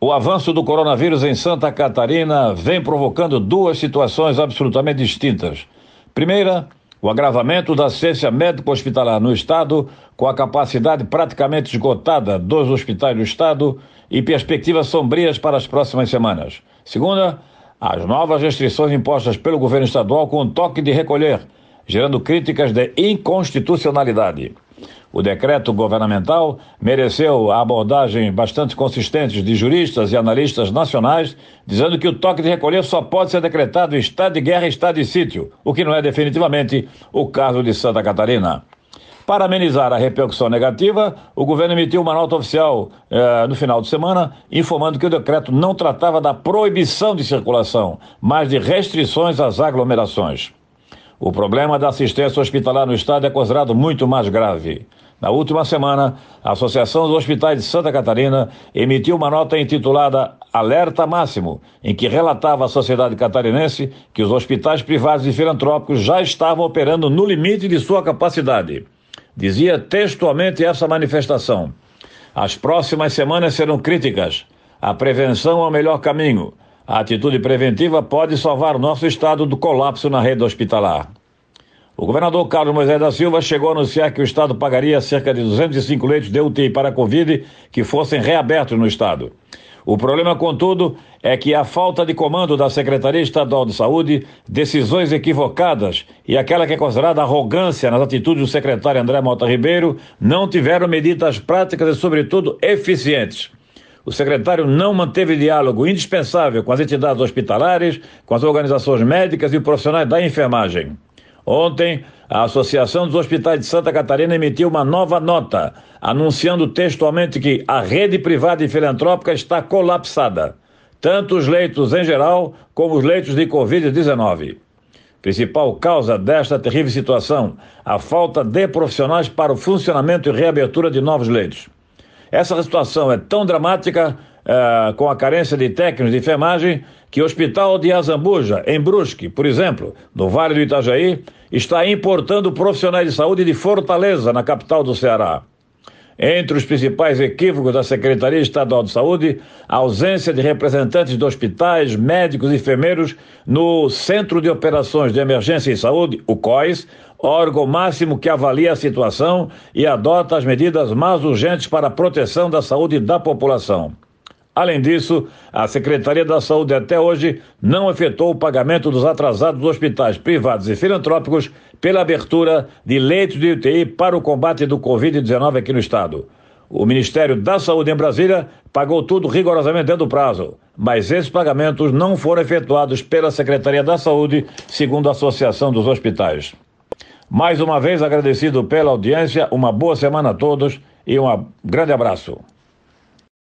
O avanço do coronavírus em Santa Catarina vem provocando duas situações absolutamente distintas. Primeira, o agravamento da ciência médico-hospitalar no Estado, com a capacidade praticamente esgotada dos hospitais do Estado e perspectivas sombrias para as próximas semanas. Segunda, as novas restrições impostas pelo governo estadual com o toque de recolher, gerando críticas de inconstitucionalidade. O decreto governamental mereceu a abordagem bastante consistente de juristas e analistas nacionais, dizendo que o toque de recolher só pode ser decretado em estado de guerra e estado de sítio, o que não é definitivamente o caso de Santa Catarina. Para amenizar a repercussão negativa, o governo emitiu uma nota oficial eh, no final de semana, informando que o decreto não tratava da proibição de circulação, mas de restrições às aglomerações. O problema da assistência hospitalar no estado é considerado muito mais grave. Na última semana, a Associação dos Hospitais de Santa Catarina emitiu uma nota intitulada Alerta Máximo, em que relatava à sociedade catarinense que os hospitais privados e filantrópicos já estavam operando no limite de sua capacidade. Dizia textualmente essa manifestação: As próximas semanas serão críticas. A prevenção é o melhor caminho. A atitude preventiva pode salvar o nosso estado do colapso na rede hospitalar. O governador Carlos Moisés da Silva chegou a anunciar que o Estado pagaria cerca de 205 leitos de UTI para a Covid que fossem reabertos no Estado. O problema, contudo, é que a falta de comando da Secretaria Estadual de Saúde, decisões equivocadas e aquela que é considerada arrogância nas atitudes do secretário André Mota Ribeiro não tiveram medidas práticas e, sobretudo, eficientes. O secretário não manteve diálogo indispensável com as entidades hospitalares, com as organizações médicas e profissionais da enfermagem. Ontem, a Associação dos Hospitais de Santa Catarina emitiu uma nova nota, anunciando textualmente que a rede privada e filantrópica está colapsada, tanto os leitos em geral como os leitos de Covid-19. Principal causa desta terrível situação, a falta de profissionais para o funcionamento e reabertura de novos leitos. Essa situação é tão dramática, eh, com a carência de técnicos de enfermagem, que o Hospital de Azambuja, em Brusque, por exemplo, no Vale do Itajaí, está importando profissionais de saúde de Fortaleza, na capital do Ceará. Entre os principais equívocos da Secretaria Estadual de Saúde, a ausência de representantes de hospitais, médicos e enfermeiros no Centro de Operações de Emergência e Saúde, o COIS, órgão máximo que avalia a situação e adota as medidas mais urgentes para a proteção da saúde da população. Além disso, a Secretaria da Saúde até hoje não efetuou o pagamento dos atrasados dos hospitais privados e filantrópicos pela abertura de leitos de UTI para o combate do Covid-19 aqui no estado. O Ministério da Saúde em Brasília pagou tudo rigorosamente dentro do prazo, mas esses pagamentos não foram efetuados pela Secretaria da Saúde, segundo a Associação dos Hospitais. Mais uma vez agradecido pela audiência, uma boa semana a todos e um grande abraço.